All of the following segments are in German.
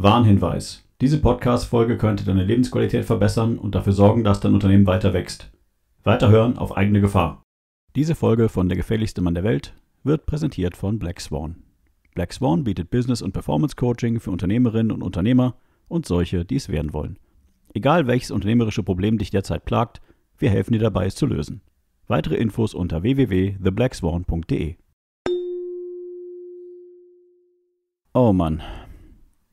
Warnhinweis. Diese Podcast-Folge könnte deine Lebensqualität verbessern und dafür sorgen, dass dein Unternehmen weiter wächst. Weiterhören auf eigene Gefahr. Diese Folge von Der gefährlichste Mann der Welt wird präsentiert von Black Swan. Black Swan bietet Business- und Performance-Coaching für Unternehmerinnen und Unternehmer und solche, die es werden wollen. Egal welches unternehmerische Problem dich derzeit plagt, wir helfen dir dabei, es zu lösen. Weitere Infos unter www.theblackswan.de. Oh Mann,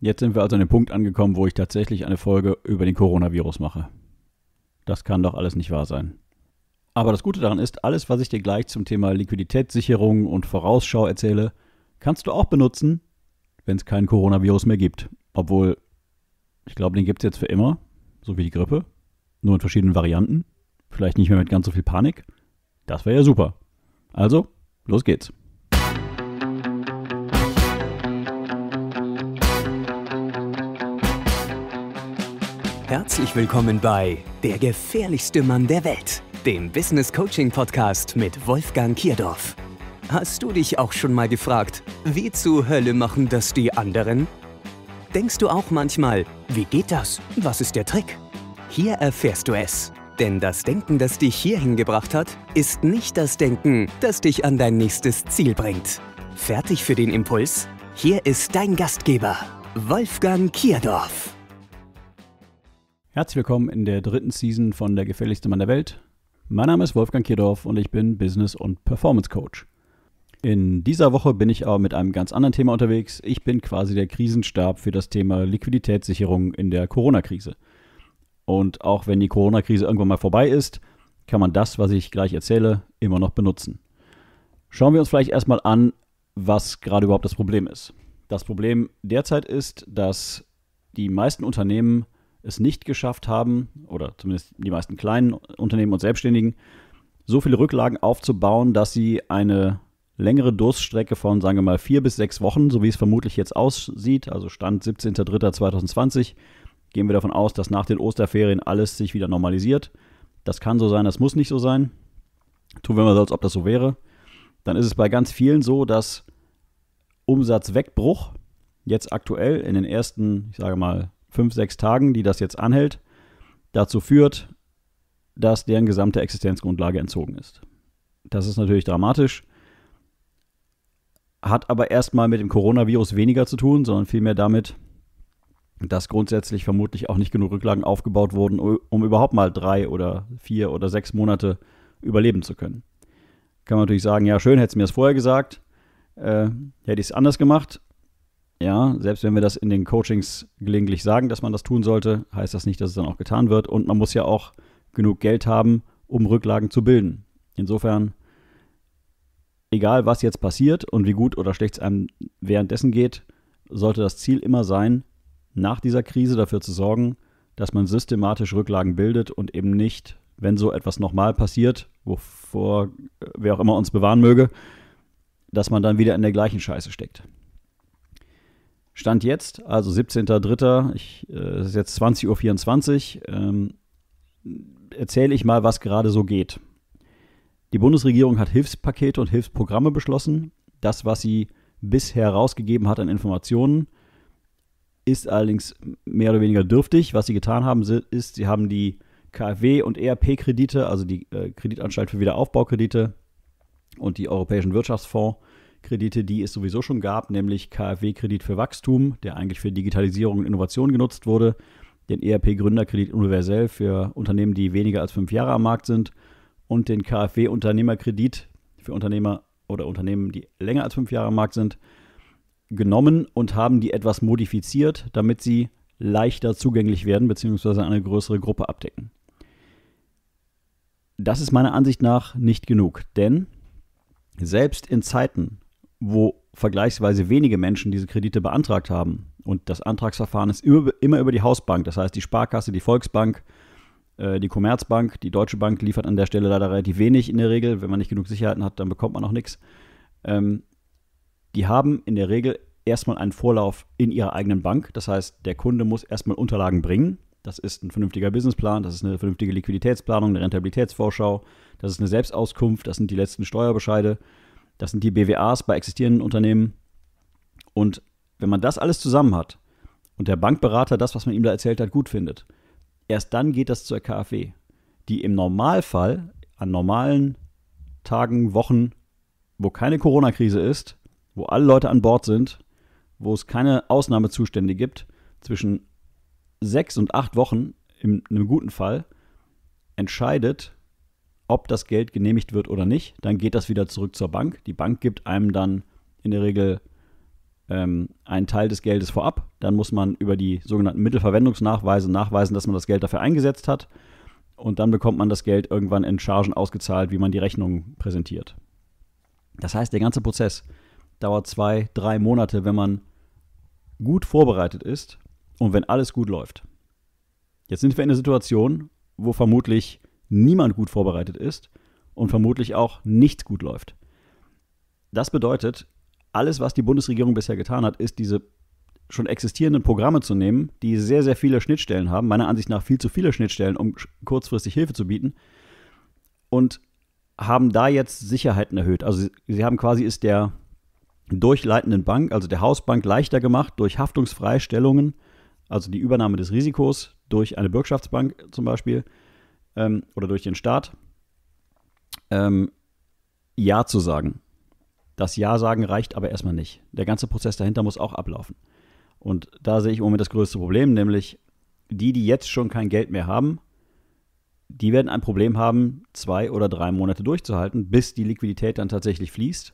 Jetzt sind wir also an dem Punkt angekommen, wo ich tatsächlich eine Folge über den Coronavirus mache. Das kann doch alles nicht wahr sein. Aber das Gute daran ist, alles, was ich dir gleich zum Thema Liquiditätssicherung und Vorausschau erzähle, kannst du auch benutzen, wenn es keinen Coronavirus mehr gibt. Obwohl, ich glaube, den gibt es jetzt für immer, so wie die Grippe, nur in verschiedenen Varianten. Vielleicht nicht mehr mit ganz so viel Panik. Das wäre ja super. Also, los geht's. Herzlich willkommen bei Der gefährlichste Mann der Welt, dem Business Coaching Podcast mit Wolfgang Kierdorf. Hast du dich auch schon mal gefragt, wie zur Hölle machen das die anderen? Denkst du auch manchmal, wie geht das? Was ist der Trick? Hier erfährst du es. Denn das Denken, das dich hierhin gebracht hat, ist nicht das Denken, das dich an dein nächstes Ziel bringt. Fertig für den Impuls? Hier ist dein Gastgeber, Wolfgang Kierdorf. Herzlich willkommen in der dritten Season von Der gefährlichste Mann der Welt. Mein Name ist Wolfgang Kierdorf und ich bin Business- und Performance Coach. In dieser Woche bin ich aber mit einem ganz anderen Thema unterwegs. Ich bin quasi der Krisenstab für das Thema Liquiditätssicherung in der Corona-Krise. Und auch wenn die Corona-Krise irgendwann mal vorbei ist, kann man das, was ich gleich erzähle, immer noch benutzen. Schauen wir uns vielleicht erstmal an, was gerade überhaupt das Problem ist. Das Problem derzeit ist, dass die meisten Unternehmen es nicht geschafft haben, oder zumindest die meisten kleinen Unternehmen und Selbstständigen, so viele Rücklagen aufzubauen, dass sie eine längere Durststrecke von, sagen wir mal, vier bis sechs Wochen, so wie es vermutlich jetzt aussieht, also Stand 17.03.2020, gehen wir davon aus, dass nach den Osterferien alles sich wieder normalisiert. Das kann so sein, das muss nicht so sein. Tun wir mal so, als ob das so wäre. Dann ist es bei ganz vielen so, dass Umsatzwegbruch jetzt aktuell in den ersten, ich sage mal, fünf, sechs Tagen, die das jetzt anhält, dazu führt, dass deren gesamte Existenzgrundlage entzogen ist. Das ist natürlich dramatisch, hat aber erstmal mit dem Coronavirus weniger zu tun, sondern vielmehr damit, dass grundsätzlich vermutlich auch nicht genug Rücklagen aufgebaut wurden, um überhaupt mal drei oder vier oder sechs Monate überleben zu können. Kann man natürlich sagen, ja, schön, hättest du mir das vorher gesagt, äh, hätte ich es anders gemacht, ja, selbst wenn wir das in den Coachings gelegentlich sagen, dass man das tun sollte, heißt das nicht, dass es dann auch getan wird. Und man muss ja auch genug Geld haben, um Rücklagen zu bilden. Insofern, egal was jetzt passiert und wie gut oder schlecht es einem währenddessen geht, sollte das Ziel immer sein, nach dieser Krise dafür zu sorgen, dass man systematisch Rücklagen bildet und eben nicht, wenn so etwas nochmal passiert, wovor äh, wer auch immer uns bewahren möge, dass man dann wieder in der gleichen Scheiße steckt. Stand jetzt, also 17.03., ich, äh, es ist jetzt 20.24 Uhr, ähm, erzähle ich mal, was gerade so geht. Die Bundesregierung hat Hilfspakete und Hilfsprogramme beschlossen. Das, was sie bisher rausgegeben hat an Informationen, ist allerdings mehr oder weniger dürftig. Was sie getan haben, ist, sie haben die KfW- und ERP-Kredite, also die äh, Kreditanstalt für Wiederaufbaukredite und die Europäischen Wirtschaftsfonds, Kredite, die es sowieso schon gab, nämlich KfW-Kredit für Wachstum, der eigentlich für Digitalisierung und Innovation genutzt wurde, den ERP-Gründerkredit universell für Unternehmen, die weniger als fünf Jahre am Markt sind und den KfW-Unternehmerkredit für Unternehmer oder Unternehmen, die länger als fünf Jahre am Markt sind, genommen und haben die etwas modifiziert, damit sie leichter zugänglich werden bzw. eine größere Gruppe abdecken. Das ist meiner Ansicht nach nicht genug, denn selbst in Zeiten, wo vergleichsweise wenige Menschen diese Kredite beantragt haben. Und das Antragsverfahren ist immer, immer über die Hausbank. Das heißt, die Sparkasse, die Volksbank, äh, die Commerzbank, die Deutsche Bank liefert an der Stelle leider relativ wenig in der Regel. Wenn man nicht genug Sicherheiten hat, dann bekommt man auch nichts. Ähm, die haben in der Regel erstmal einen Vorlauf in ihrer eigenen Bank. Das heißt, der Kunde muss erstmal Unterlagen bringen. Das ist ein vernünftiger Businessplan, das ist eine vernünftige Liquiditätsplanung, eine Rentabilitätsvorschau, das ist eine Selbstauskunft, das sind die letzten Steuerbescheide. Das sind die BWAs bei existierenden Unternehmen. Und wenn man das alles zusammen hat und der Bankberater das, was man ihm da erzählt hat, gut findet, erst dann geht das zur KfW, die im Normalfall an normalen Tagen, Wochen, wo keine Corona-Krise ist, wo alle Leute an Bord sind, wo es keine Ausnahmezustände gibt, zwischen sechs und acht Wochen in einem guten Fall entscheidet, ob das Geld genehmigt wird oder nicht. Dann geht das wieder zurück zur Bank. Die Bank gibt einem dann in der Regel ähm, einen Teil des Geldes vorab. Dann muss man über die sogenannten Mittelverwendungsnachweise nachweisen, dass man das Geld dafür eingesetzt hat. Und dann bekommt man das Geld irgendwann in Chargen ausgezahlt, wie man die Rechnung präsentiert. Das heißt, der ganze Prozess dauert zwei, drei Monate, wenn man gut vorbereitet ist und wenn alles gut läuft. Jetzt sind wir in einer Situation, wo vermutlich niemand gut vorbereitet ist und vermutlich auch nichts gut läuft. Das bedeutet, alles, was die Bundesregierung bisher getan hat, ist, diese schon existierenden Programme zu nehmen, die sehr, sehr viele Schnittstellen haben, meiner Ansicht nach viel zu viele Schnittstellen, um kurzfristig Hilfe zu bieten, und haben da jetzt Sicherheiten erhöht. Also sie haben quasi ist der durchleitenden Bank, also der Hausbank, leichter gemacht durch Haftungsfreistellungen, also die Übernahme des Risikos durch eine Bürgschaftsbank zum Beispiel, ähm, oder durch den Staat, ähm, Ja zu sagen. Das Ja sagen reicht aber erstmal nicht. Der ganze Prozess dahinter muss auch ablaufen. Und da sehe ich im Moment das größte Problem, nämlich die, die jetzt schon kein Geld mehr haben, die werden ein Problem haben, zwei oder drei Monate durchzuhalten, bis die Liquidität dann tatsächlich fließt.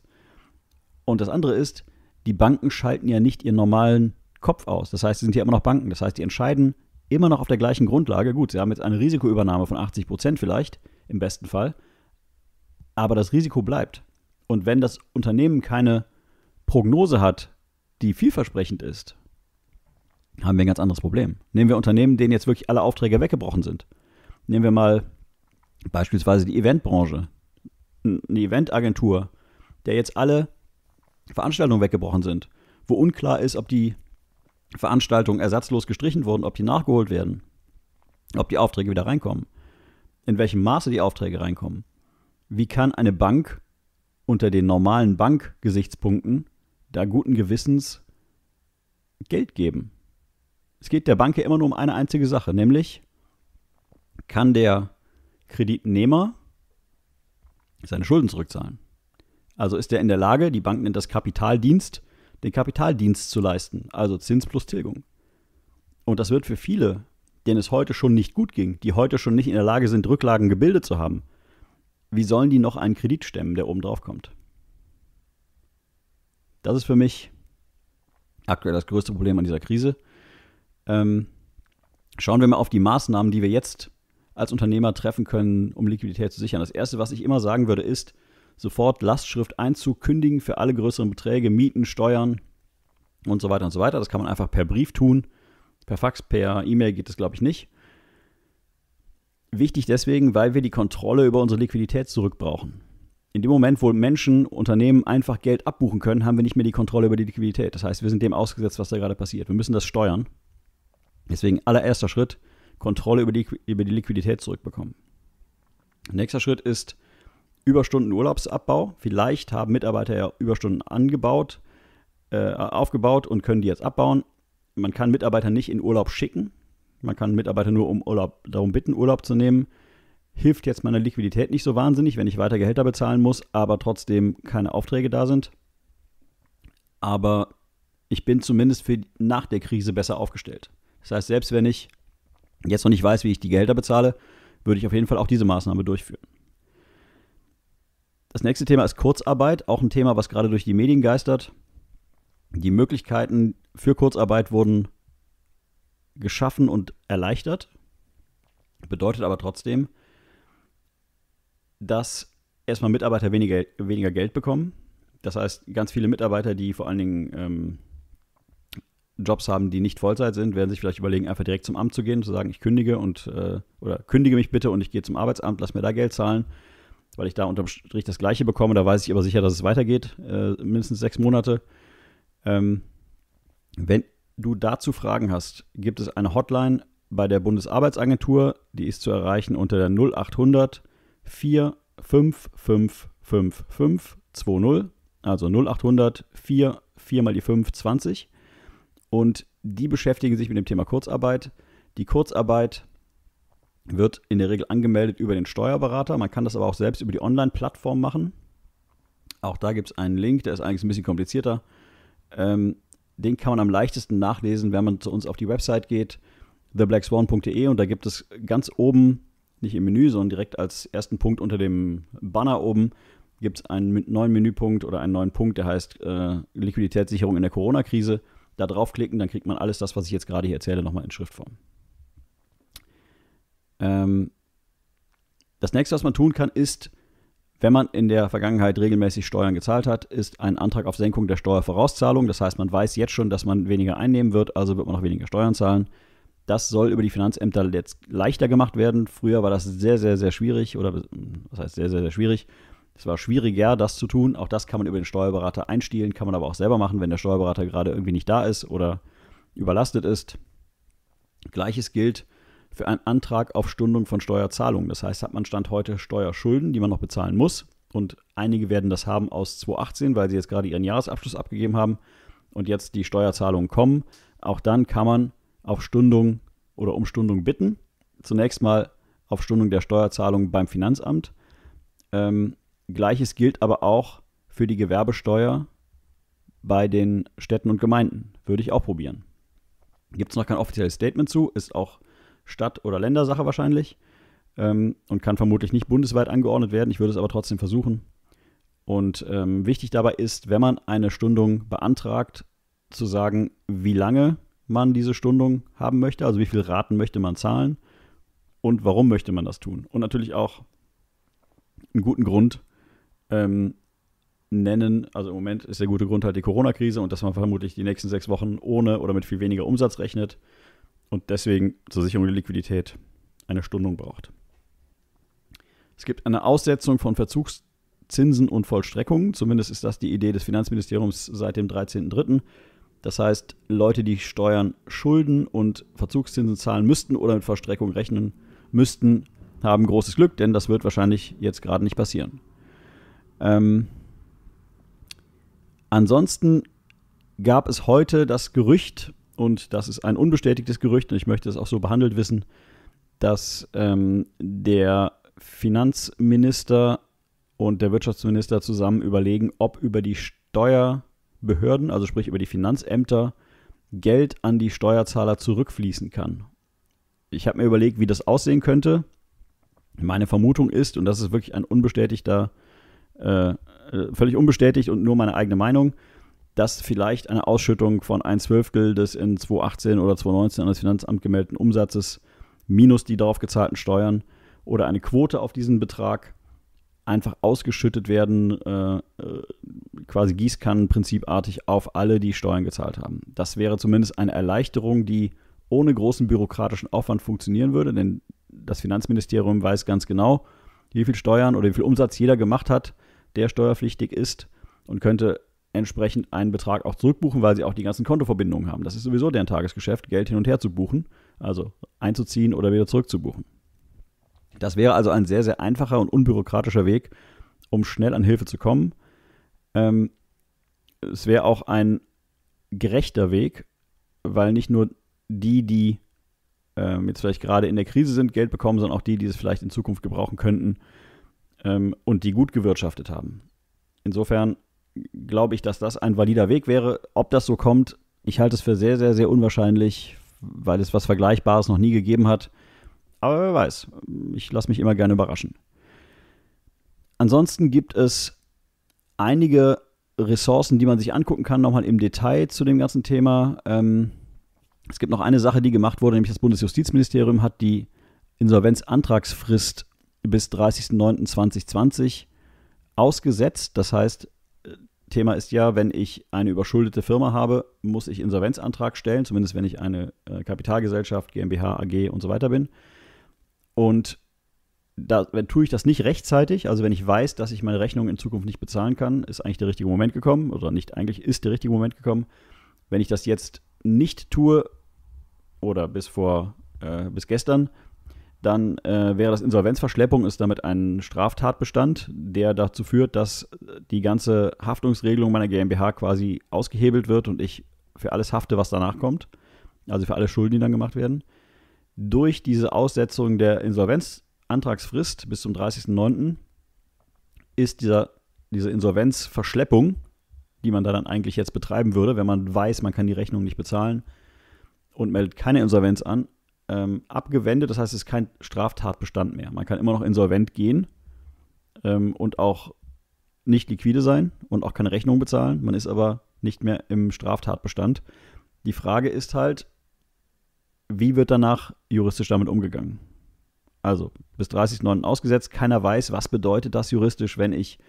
Und das andere ist, die Banken schalten ja nicht ihren normalen Kopf aus. Das heißt, sie sind ja immer noch Banken. Das heißt, die entscheiden immer noch auf der gleichen Grundlage. Gut, sie haben jetzt eine Risikoübernahme von 80 Prozent vielleicht, im besten Fall. Aber das Risiko bleibt. Und wenn das Unternehmen keine Prognose hat, die vielversprechend ist, haben wir ein ganz anderes Problem. Nehmen wir Unternehmen, denen jetzt wirklich alle Aufträge weggebrochen sind. Nehmen wir mal beispielsweise die Eventbranche, eine Eventagentur, der jetzt alle Veranstaltungen weggebrochen sind, wo unklar ist, ob die Veranstaltungen ersatzlos gestrichen wurden, ob die nachgeholt werden, ob die Aufträge wieder reinkommen, in welchem Maße die Aufträge reinkommen. Wie kann eine Bank unter den normalen Bankgesichtspunkten da guten Gewissens Geld geben? Es geht der Bank ja immer nur um eine einzige Sache, nämlich kann der Kreditnehmer seine Schulden zurückzahlen. Also ist er in der Lage, die Bank nennt das Kapitaldienst, den Kapitaldienst zu leisten, also Zins plus Tilgung. Und das wird für viele, denen es heute schon nicht gut ging, die heute schon nicht in der Lage sind, Rücklagen gebildet zu haben, wie sollen die noch einen Kredit stemmen, der oben drauf kommt? Das ist für mich aktuell das größte Problem an dieser Krise. Ähm, schauen wir mal auf die Maßnahmen, die wir jetzt als Unternehmer treffen können, um Liquidität zu sichern. Das Erste, was ich immer sagen würde, ist, sofort Lastschrifteinzug kündigen für alle größeren Beträge, Mieten, Steuern und so weiter und so weiter. Das kann man einfach per Brief tun. Per Fax, per E-Mail geht das, glaube ich, nicht. Wichtig deswegen, weil wir die Kontrolle über unsere Liquidität zurückbrauchen. In dem Moment, wo Menschen, Unternehmen einfach Geld abbuchen können, haben wir nicht mehr die Kontrolle über die Liquidität. Das heißt, wir sind dem ausgesetzt, was da gerade passiert. Wir müssen das steuern. Deswegen allererster Schritt, Kontrolle über die, über die Liquidität zurückbekommen. Nächster Schritt ist Überstunden Urlaubsabbau. Vielleicht haben Mitarbeiter ja Überstunden angebaut, äh, aufgebaut und können die jetzt abbauen. Man kann Mitarbeiter nicht in Urlaub schicken. Man kann Mitarbeiter nur um Urlaub, darum bitten, Urlaub zu nehmen. Hilft jetzt meiner Liquidität nicht so wahnsinnig, wenn ich weiter Gehälter bezahlen muss, aber trotzdem keine Aufträge da sind. Aber ich bin zumindest für nach der Krise besser aufgestellt. Das heißt, selbst wenn ich jetzt noch nicht weiß, wie ich die Gehälter bezahle, würde ich auf jeden Fall auch diese Maßnahme durchführen. Das nächste Thema ist Kurzarbeit, auch ein Thema, was gerade durch die Medien geistert. Die Möglichkeiten für Kurzarbeit wurden geschaffen und erleichtert, bedeutet aber trotzdem, dass erstmal Mitarbeiter weniger, weniger Geld bekommen. Das heißt, ganz viele Mitarbeiter, die vor allen Dingen ähm, Jobs haben, die nicht Vollzeit sind, werden sich vielleicht überlegen, einfach direkt zum Amt zu gehen, zu sagen, ich kündige und äh, oder kündige mich bitte und ich gehe zum Arbeitsamt, lass mir da Geld zahlen weil ich da unterm Strich das Gleiche bekomme. Da weiß ich aber sicher, dass es weitergeht, äh, mindestens sechs Monate. Ähm, wenn du dazu Fragen hast, gibt es eine Hotline bei der Bundesarbeitsagentur. Die ist zu erreichen unter der 0800 4555520, also 0800 4, 4 mal die 5, 20. Und die beschäftigen sich mit dem Thema Kurzarbeit. Die Kurzarbeit wird in der Regel angemeldet über den Steuerberater. Man kann das aber auch selbst über die Online-Plattform machen. Auch da gibt es einen Link, der ist eigentlich ein bisschen komplizierter. Ähm, den kann man am leichtesten nachlesen, wenn man zu uns auf die Website geht, theblackswan.de und da gibt es ganz oben, nicht im Menü, sondern direkt als ersten Punkt unter dem Banner oben, gibt es einen neuen Menüpunkt oder einen neuen Punkt, der heißt äh, Liquiditätssicherung in der Corona-Krise. Da draufklicken, dann kriegt man alles das, was ich jetzt gerade hier erzähle, nochmal in Schriftform. Ähm, das nächste, was man tun kann, ist, wenn man in der Vergangenheit regelmäßig Steuern gezahlt hat, ist ein Antrag auf Senkung der Steuervorauszahlung. Das heißt, man weiß jetzt schon, dass man weniger einnehmen wird, also wird man auch weniger Steuern zahlen. Das soll über die Finanzämter jetzt leichter gemacht werden. Früher war das sehr, sehr, sehr schwierig oder was heißt sehr, sehr, sehr schwierig. Es war schwieriger, das zu tun. Auch das kann man über den Steuerberater einstielen, kann man aber auch selber machen, wenn der Steuerberater gerade irgendwie nicht da ist oder überlastet ist. Gleiches gilt für einen Antrag auf Stundung von Steuerzahlungen. Das heißt, hat man Stand heute Steuerschulden, die man noch bezahlen muss. Und einige werden das haben aus 2018, weil sie jetzt gerade ihren Jahresabschluss abgegeben haben und jetzt die Steuerzahlungen kommen. Auch dann kann man auf Stundung oder um Stundung bitten. Zunächst mal auf Stundung der Steuerzahlung beim Finanzamt. Ähm, Gleiches gilt aber auch für die Gewerbesteuer bei den Städten und Gemeinden. Würde ich auch probieren. Gibt es noch kein offizielles Statement zu, ist auch Stadt- oder Ländersache wahrscheinlich ähm, und kann vermutlich nicht bundesweit angeordnet werden. Ich würde es aber trotzdem versuchen. Und ähm, wichtig dabei ist, wenn man eine Stundung beantragt, zu sagen, wie lange man diese Stundung haben möchte, also wie viel Raten möchte man zahlen und warum möchte man das tun. Und natürlich auch einen guten Grund ähm, nennen. Also im Moment ist der gute Grund halt die Corona-Krise und dass man vermutlich die nächsten sechs Wochen ohne oder mit viel weniger Umsatz rechnet und deswegen zur Sicherung der Liquidität eine Stundung braucht. Es gibt eine Aussetzung von Verzugszinsen und Vollstreckungen. Zumindest ist das die Idee des Finanzministeriums seit dem 13.03. Das heißt, Leute, die Steuern schulden und Verzugszinsen zahlen müssten oder mit Vollstreckung rechnen müssten, haben großes Glück, denn das wird wahrscheinlich jetzt gerade nicht passieren. Ähm, ansonsten gab es heute das Gerücht, und das ist ein unbestätigtes Gerücht und ich möchte es auch so behandelt wissen, dass ähm, der Finanzminister und der Wirtschaftsminister zusammen überlegen, ob über die Steuerbehörden, also sprich über die Finanzämter, Geld an die Steuerzahler zurückfließen kann. Ich habe mir überlegt, wie das aussehen könnte. Meine Vermutung ist, und das ist wirklich ein unbestätigter, äh, äh völlig unbestätigt und nur meine eigene Meinung, dass vielleicht eine Ausschüttung von ein Zwölftel des in 2018 oder 2019 an das Finanzamt gemeldeten Umsatzes minus die darauf gezahlten Steuern oder eine Quote auf diesen Betrag einfach ausgeschüttet werden, äh, äh, quasi Gießkannenprinzipartig auf alle, die Steuern gezahlt haben. Das wäre zumindest eine Erleichterung, die ohne großen bürokratischen Aufwand funktionieren würde, denn das Finanzministerium weiß ganz genau, wie viel Steuern oder wie viel Umsatz jeder gemacht hat, der steuerpflichtig ist und könnte entsprechend einen Betrag auch zurückbuchen, weil sie auch die ganzen Kontoverbindungen haben. Das ist sowieso deren Tagesgeschäft, Geld hin und her zu buchen, also einzuziehen oder wieder zurückzubuchen. Das wäre also ein sehr, sehr einfacher und unbürokratischer Weg, um schnell an Hilfe zu kommen. Ähm, es wäre auch ein gerechter Weg, weil nicht nur die, die ähm, jetzt vielleicht gerade in der Krise sind, Geld bekommen, sondern auch die, die es vielleicht in Zukunft gebrauchen könnten ähm, und die gut gewirtschaftet haben. Insofern glaube ich, dass das ein valider Weg wäre. Ob das so kommt, ich halte es für sehr, sehr, sehr unwahrscheinlich, weil es was Vergleichbares noch nie gegeben hat. Aber wer weiß, ich lasse mich immer gerne überraschen. Ansonsten gibt es einige Ressourcen, die man sich angucken kann, nochmal im Detail zu dem ganzen Thema. Ähm, es gibt noch eine Sache, die gemacht wurde, nämlich das Bundesjustizministerium hat die Insolvenzantragsfrist bis 30.09.2020 ausgesetzt. Das heißt, Thema ist ja, wenn ich eine überschuldete Firma habe, muss ich Insolvenzantrag stellen, zumindest wenn ich eine äh, Kapitalgesellschaft, GmbH, AG und so weiter bin. Und da, wenn, tue ich das nicht rechtzeitig, also wenn ich weiß, dass ich meine Rechnung in Zukunft nicht bezahlen kann, ist eigentlich der richtige Moment gekommen, oder nicht eigentlich ist der richtige Moment gekommen. Wenn ich das jetzt nicht tue oder bis vor, äh, bis gestern dann äh, wäre das Insolvenzverschleppung, ist damit ein Straftatbestand, der dazu führt, dass die ganze Haftungsregelung meiner GmbH quasi ausgehebelt wird und ich für alles hafte, was danach kommt. Also für alle Schulden, die dann gemacht werden. Durch diese Aussetzung der Insolvenzantragsfrist bis zum 30.09. ist dieser, diese Insolvenzverschleppung, die man da dann eigentlich jetzt betreiben würde, wenn man weiß, man kann die Rechnung nicht bezahlen und meldet keine Insolvenz an, ähm, abgewendet. Das heißt, es ist kein Straftatbestand mehr. Man kann immer noch insolvent gehen ähm, und auch nicht liquide sein und auch keine Rechnung bezahlen. Man ist aber nicht mehr im Straftatbestand. Die Frage ist halt, wie wird danach juristisch damit umgegangen? Also bis 30.09. ausgesetzt, keiner weiß, was bedeutet das juristisch, wenn ich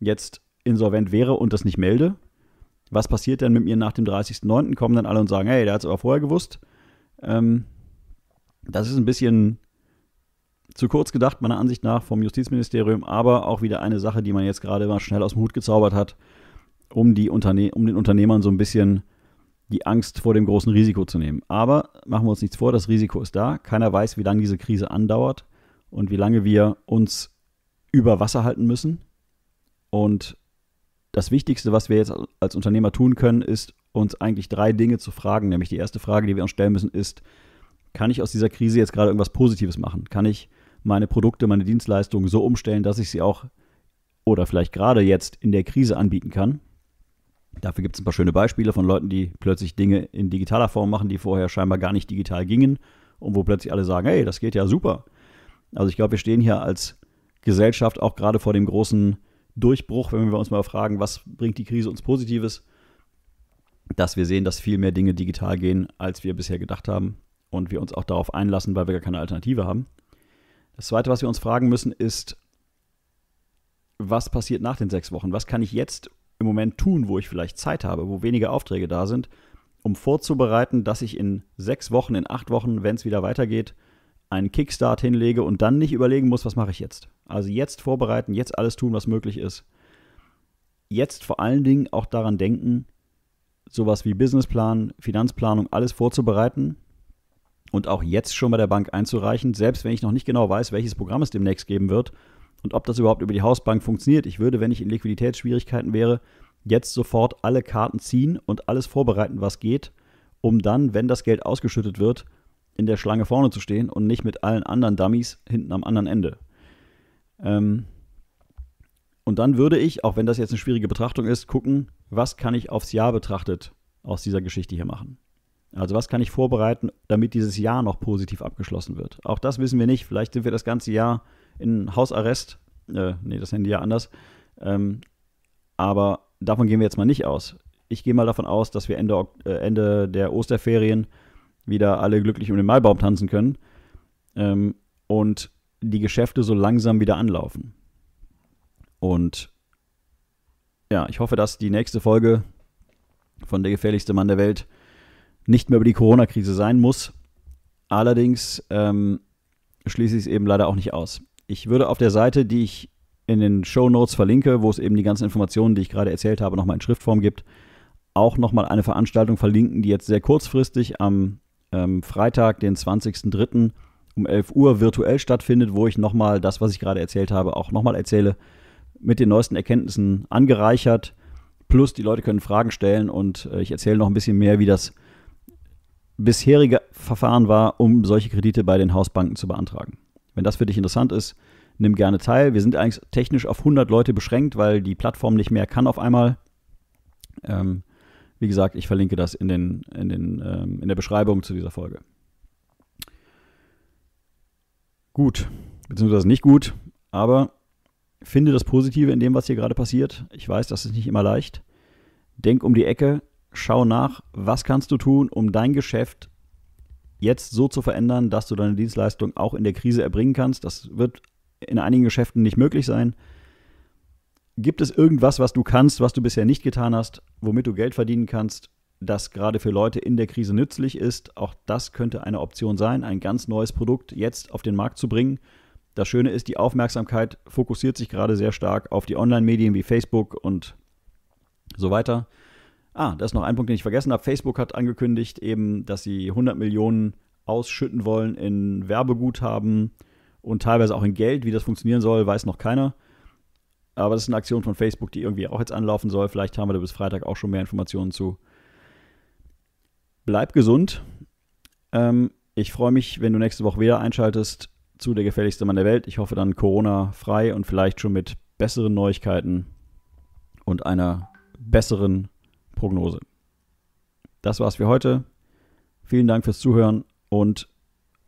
jetzt insolvent wäre und das nicht melde. Was passiert denn mit mir nach dem 30.09.? Kommen dann alle und sagen, hey, der hat es aber vorher gewusst. Ähm, das ist ein bisschen zu kurz gedacht, meiner Ansicht nach, vom Justizministerium, aber auch wieder eine Sache, die man jetzt gerade mal schnell aus dem Hut gezaubert hat, um, die Unterne um den Unternehmern so ein bisschen die Angst vor dem großen Risiko zu nehmen. Aber machen wir uns nichts vor, das Risiko ist da. Keiner weiß, wie lange diese Krise andauert und wie lange wir uns über Wasser halten müssen. Und das Wichtigste, was wir jetzt als Unternehmer tun können, ist, uns eigentlich drei Dinge zu fragen. Nämlich die erste Frage, die wir uns stellen müssen, ist, kann ich aus dieser Krise jetzt gerade irgendwas Positives machen? Kann ich meine Produkte, meine Dienstleistungen so umstellen, dass ich sie auch oder vielleicht gerade jetzt in der Krise anbieten kann? Dafür gibt es ein paar schöne Beispiele von Leuten, die plötzlich Dinge in digitaler Form machen, die vorher scheinbar gar nicht digital gingen und wo plötzlich alle sagen, hey, das geht ja super. Also ich glaube, wir stehen hier als Gesellschaft auch gerade vor dem großen Durchbruch, wenn wir uns mal fragen, was bringt die Krise uns Positives, dass wir sehen, dass viel mehr Dinge digital gehen, als wir bisher gedacht haben und wir uns auch darauf einlassen, weil wir gar keine Alternative haben. Das Zweite, was wir uns fragen müssen, ist, was passiert nach den sechs Wochen? Was kann ich jetzt im Moment tun, wo ich vielleicht Zeit habe, wo weniger Aufträge da sind, um vorzubereiten, dass ich in sechs Wochen, in acht Wochen, wenn es wieder weitergeht, einen Kickstart hinlege und dann nicht überlegen muss, was mache ich jetzt? Also jetzt vorbereiten, jetzt alles tun, was möglich ist. Jetzt vor allen Dingen auch daran denken, sowas wie Businessplan, Finanzplanung, alles vorzubereiten, und auch jetzt schon bei der Bank einzureichen, selbst wenn ich noch nicht genau weiß, welches Programm es demnächst geben wird und ob das überhaupt über die Hausbank funktioniert. Ich würde, wenn ich in Liquiditätsschwierigkeiten wäre, jetzt sofort alle Karten ziehen und alles vorbereiten, was geht, um dann, wenn das Geld ausgeschüttet wird, in der Schlange vorne zu stehen und nicht mit allen anderen Dummies hinten am anderen Ende. Ähm und dann würde ich, auch wenn das jetzt eine schwierige Betrachtung ist, gucken, was kann ich aufs Jahr betrachtet aus dieser Geschichte hier machen. Also was kann ich vorbereiten, damit dieses Jahr noch positiv abgeschlossen wird? Auch das wissen wir nicht. Vielleicht sind wir das ganze Jahr in Hausarrest. Äh, nee, das nennen die ja anders. Ähm, aber davon gehen wir jetzt mal nicht aus. Ich gehe mal davon aus, dass wir Ende, äh, Ende der Osterferien wieder alle glücklich um den Maibaum tanzen können ähm, und die Geschäfte so langsam wieder anlaufen. Und ja, ich hoffe, dass die nächste Folge von Der gefährlichste Mann der Welt nicht mehr über die Corona-Krise sein muss. Allerdings ähm, schließe ich es eben leider auch nicht aus. Ich würde auf der Seite, die ich in den Show Notes verlinke, wo es eben die ganzen Informationen, die ich gerade erzählt habe, nochmal in Schriftform gibt, auch nochmal eine Veranstaltung verlinken, die jetzt sehr kurzfristig am ähm, Freitag, den 20.03. um 11 Uhr virtuell stattfindet, wo ich nochmal das, was ich gerade erzählt habe, auch nochmal erzähle, mit den neuesten Erkenntnissen angereichert. Plus die Leute können Fragen stellen und äh, ich erzähle noch ein bisschen mehr, wie das bisherige Verfahren war, um solche Kredite bei den Hausbanken zu beantragen. Wenn das für dich interessant ist, nimm gerne teil. Wir sind eigentlich technisch auf 100 Leute beschränkt, weil die Plattform nicht mehr kann auf einmal. Ähm, wie gesagt, ich verlinke das in, den, in, den, ähm, in der Beschreibung zu dieser Folge. Gut, beziehungsweise nicht gut, aber finde das Positive in dem, was hier gerade passiert. Ich weiß, das ist nicht immer leicht. Denk um die Ecke, schau nach, was kannst du tun, um dein Geschäft jetzt so zu verändern, dass du deine Dienstleistung auch in der Krise erbringen kannst. Das wird in einigen Geschäften nicht möglich sein. Gibt es irgendwas, was du kannst, was du bisher nicht getan hast, womit du Geld verdienen kannst, das gerade für Leute in der Krise nützlich ist? Auch das könnte eine Option sein, ein ganz neues Produkt jetzt auf den Markt zu bringen. Das Schöne ist, die Aufmerksamkeit fokussiert sich gerade sehr stark auf die Online-Medien wie Facebook und so weiter. Ah, das ist noch ein Punkt, den ich vergessen habe. Facebook hat angekündigt eben, dass sie 100 Millionen ausschütten wollen in Werbeguthaben und teilweise auch in Geld. Wie das funktionieren soll, weiß noch keiner. Aber das ist eine Aktion von Facebook, die irgendwie auch jetzt anlaufen soll. Vielleicht haben wir da bis Freitag auch schon mehr Informationen zu. Bleib gesund. Ähm, ich freue mich, wenn du nächste Woche wieder einschaltest zu der gefährlichste Mann der Welt. Ich hoffe dann Corona-frei und vielleicht schon mit besseren Neuigkeiten und einer besseren Prognose. Das war's für heute. Vielen Dank fürs Zuhören und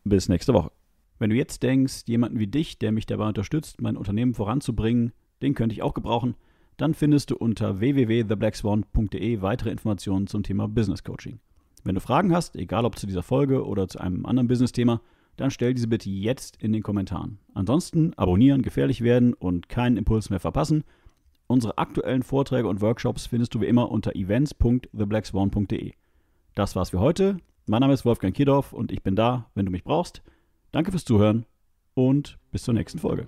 bis nächste Woche. Wenn du jetzt denkst, jemanden wie dich, der mich dabei unterstützt, mein Unternehmen voranzubringen, den könnte ich auch gebrauchen, dann findest du unter www.theblackswan.de weitere Informationen zum Thema Business Coaching. Wenn du Fragen hast, egal ob zu dieser Folge oder zu einem anderen Business-Thema, dann stell diese bitte jetzt in den Kommentaren. Ansonsten abonnieren, gefährlich werden und keinen Impuls mehr verpassen – Unsere aktuellen Vorträge und Workshops findest du wie immer unter events.theblackswan.de. Das war's für heute. Mein Name ist Wolfgang Kiedorf und ich bin da, wenn du mich brauchst. Danke fürs Zuhören und bis zur nächsten Folge.